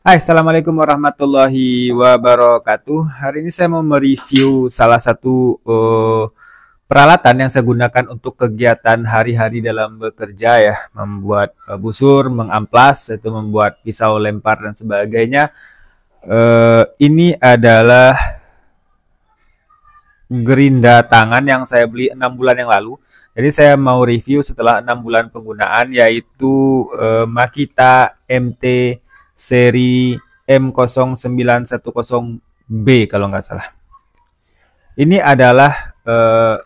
Hai, Assalamualaikum warahmatullahi wabarakatuh. Hari ini saya mau mereview salah satu uh, peralatan yang saya gunakan untuk kegiatan hari-hari dalam bekerja ya, membuat uh, busur, mengamplas, itu membuat pisau lempar dan sebagainya. Uh, ini adalah gerinda tangan yang saya beli enam bulan yang lalu. Jadi saya mau review setelah enam bulan penggunaan yaitu uh, Makita MT seri M0910B kalau nggak salah. Ini adalah eh,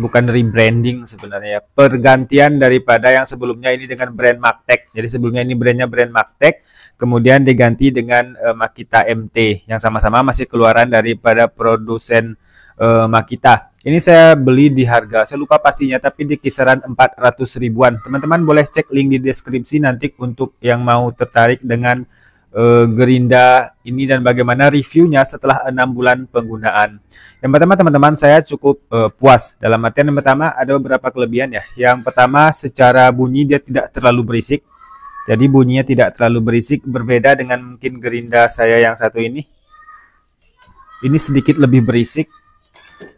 bukan rebranding sebenarnya, ya, pergantian daripada yang sebelumnya ini dengan brand Magtech. Jadi sebelumnya ini brandnya brand Magtech, kemudian diganti dengan eh, Makita MT yang sama-sama masih keluaran daripada produsen eh, Makita. Ini saya beli di harga, saya lupa pastinya, tapi di kisaran 400 ribuan. Teman-teman boleh cek link di deskripsi nanti untuk yang mau tertarik dengan uh, gerinda ini dan bagaimana reviewnya setelah enam bulan penggunaan. Yang pertama teman-teman saya cukup uh, puas. Dalam artian yang pertama ada beberapa kelebihan ya. Yang pertama secara bunyi dia tidak terlalu berisik. Jadi bunyinya tidak terlalu berisik berbeda dengan mungkin gerinda saya yang satu ini. Ini sedikit lebih berisik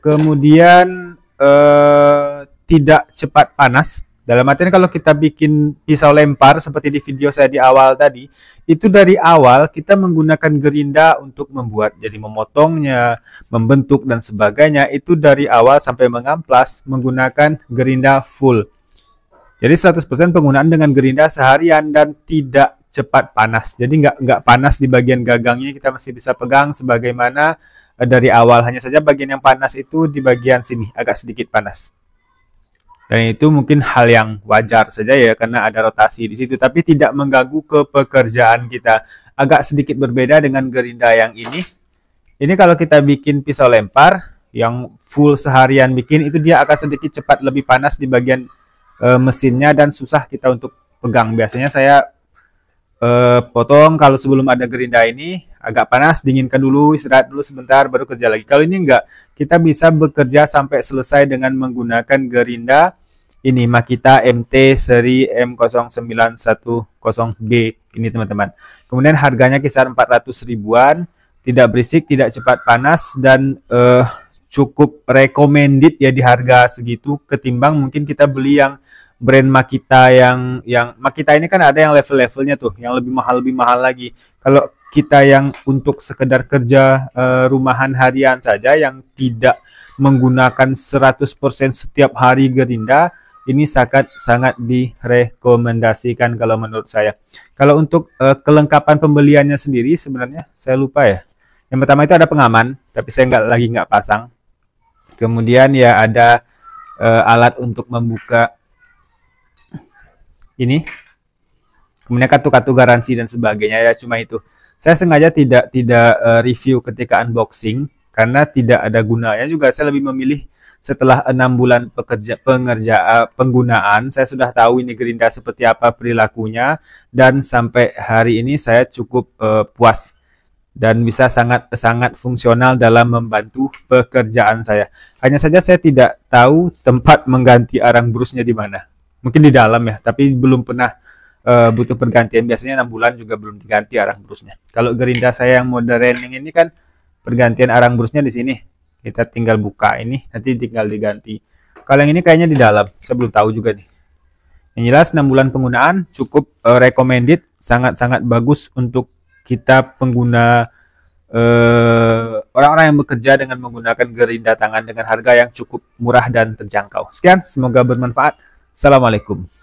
kemudian eh, tidak cepat panas dalam artian kalau kita bikin pisau lempar seperti di video saya di awal tadi, itu dari awal kita menggunakan gerinda untuk membuat, jadi memotongnya, membentuk dan sebagainya, itu dari awal sampai mengamplas menggunakan gerinda full. Jadi 100% penggunaan dengan gerinda seharian dan tidak cepat panas. Jadi nggak nggak panas di bagian gagangnya kita masih bisa pegang sebagaimana Eh, dari awal. Hanya saja bagian yang panas itu di bagian sini, agak sedikit panas. Dan itu mungkin hal yang wajar saja ya, karena ada rotasi di situ. Tapi tidak mengganggu ke pekerjaan kita. Agak sedikit berbeda dengan gerinda yang ini. Ini kalau kita bikin pisau lempar, yang full seharian bikin, itu dia akan sedikit cepat lebih panas di bagian e, mesinnya dan susah kita untuk pegang. Biasanya saya e, potong kalau sebelum ada gerinda ini agak panas dinginkan dulu istirahat dulu sebentar baru kerja lagi kalau ini enggak kita bisa bekerja sampai selesai dengan menggunakan gerinda ini Makita MT seri M0910B ini teman-teman kemudian harganya kisar 400 ribuan tidak berisik tidak cepat panas dan uh, cukup recommended ya di harga segitu ketimbang mungkin kita beli yang brand Makita yang yang Makita ini kan ada yang level-levelnya tuh yang lebih mahal lebih mahal lagi kalau kita yang untuk sekedar kerja uh, rumahan harian saja yang tidak menggunakan 100% setiap hari gerinda ini sangat sangat direkomendasikan kalau menurut saya. Kalau untuk uh, kelengkapan pembeliannya sendiri sebenarnya saya lupa ya. Yang pertama itu ada pengaman, tapi saya nggak lagi nggak pasang. Kemudian ya ada uh, alat untuk membuka ini. Kemudian kartu-kartu garansi dan sebagainya ya cuma itu. Saya sengaja tidak tidak uh, review ketika unboxing karena tidak ada gunanya juga. Saya lebih memilih setelah enam bulan pekerja pengerja eh, penggunaan saya sudah tahu ini Gerinda seperti apa perilakunya dan sampai hari ini saya cukup uh, puas dan bisa sangat sangat fungsional dalam membantu pekerjaan saya. Hanya saja saya tidak tahu tempat mengganti arang brusnya di mana. Mungkin di dalam ya, tapi belum pernah uh, butuh pergantian biasanya enam bulan juga belum diganti arang brusnya kalau gerinda saya yang mode ini kan pergantian arang brusnya di sini kita tinggal buka ini nanti tinggal diganti kalau yang ini kayaknya di dalam saya belum tahu juga nih yang jelas 6 bulan penggunaan cukup uh, recommended sangat-sangat bagus untuk kita pengguna eh, orang-orang uh, orang -orang yang bekerja dengan menggunakan gerinda tangan dengan harga yang cukup murah dan terjangkau. Sekian, semoga bermanfaat. Assalamualaikum.